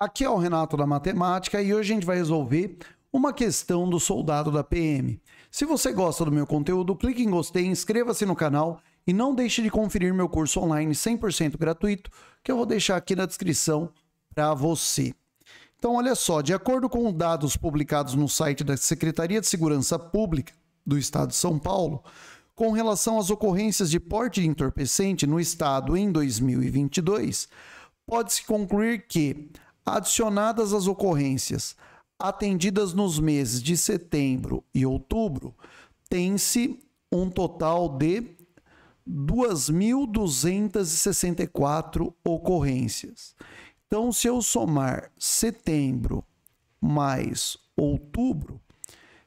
Aqui é o Renato da Matemática e hoje a gente vai resolver uma questão do soldado da PM. Se você gosta do meu conteúdo, clique em gostei, inscreva-se no canal e não deixe de conferir meu curso online 100% gratuito, que eu vou deixar aqui na descrição para você. Então, olha só, de acordo com dados publicados no site da Secretaria de Segurança Pública do Estado de São Paulo, com relação às ocorrências de porte de entorpecente no estado em 2022, pode-se concluir que Adicionadas as ocorrências atendidas nos meses de setembro e outubro, tem-se um total de 2.264 ocorrências. Então, se eu somar setembro mais outubro,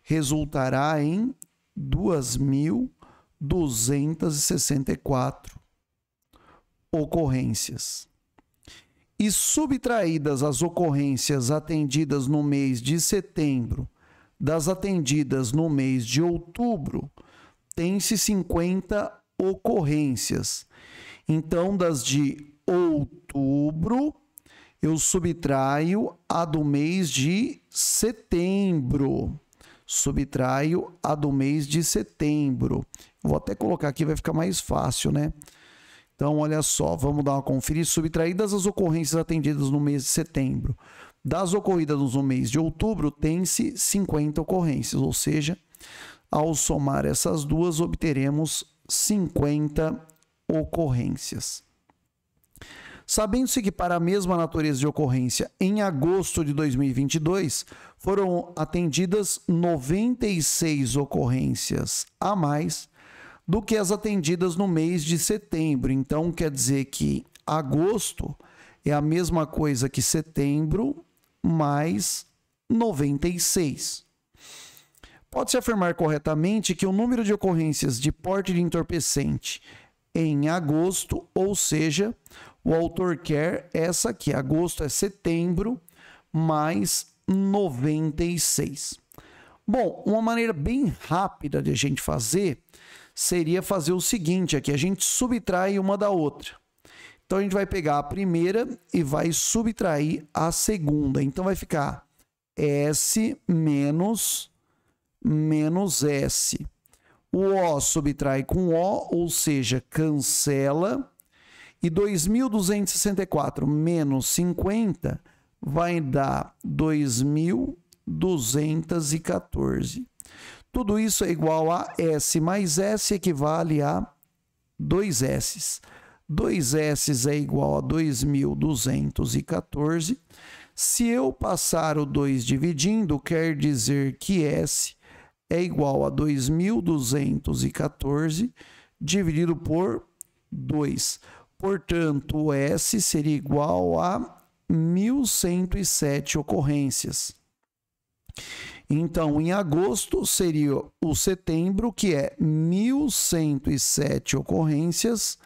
resultará em 2.264 ocorrências e subtraídas as ocorrências atendidas no mês de setembro das atendidas no mês de outubro, tem-se 50 ocorrências. Então, das de outubro, eu subtraio a do mês de setembro. Subtraio a do mês de setembro. Vou até colocar aqui, vai ficar mais fácil, né? Então, olha só, vamos dar uma conferida. Subtraídas as ocorrências atendidas no mês de setembro. Das ocorridas no mês de outubro, tem-se 50 ocorrências, ou seja, ao somar essas duas, obteremos 50 ocorrências. Sabendo-se que, para a mesma natureza de ocorrência, em agosto de 2022 foram atendidas 96 ocorrências a mais, do que as atendidas no mês de setembro. Então, quer dizer que agosto é a mesma coisa que setembro mais 96. Pode-se afirmar corretamente que o número de ocorrências de porte de entorpecente em agosto, ou seja, o autor quer essa aqui, agosto é setembro mais 96. Bom, uma maneira bem rápida de a gente fazer seria fazer o seguinte: aqui a gente subtrai uma da outra. Então a gente vai pegar a primeira e vai subtrair a segunda. Então vai ficar S menos menos S. O O subtrai com O, ou seja, cancela. E 2.264 menos 50 vai dar 2.000 214. Tudo isso é igual a S mais S equivale a 2S. 2S é igual a 2.214. Se eu passar o 2 dividindo, quer dizer que S é igual a 2.214 dividido por 2. Portanto, o S seria igual a 1.107 ocorrências. Então, em agosto seria o setembro, que é 1.107 ocorrências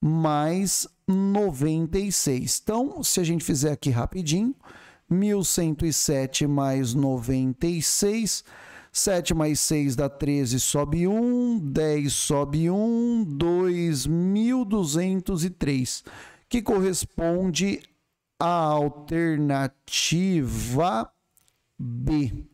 mais 96. Então, se a gente fizer aqui rapidinho, 1.107 mais 96, 7 mais 6 dá 13, sobe 1, 10 sobe 1, 2.203, que corresponde à alternativa B.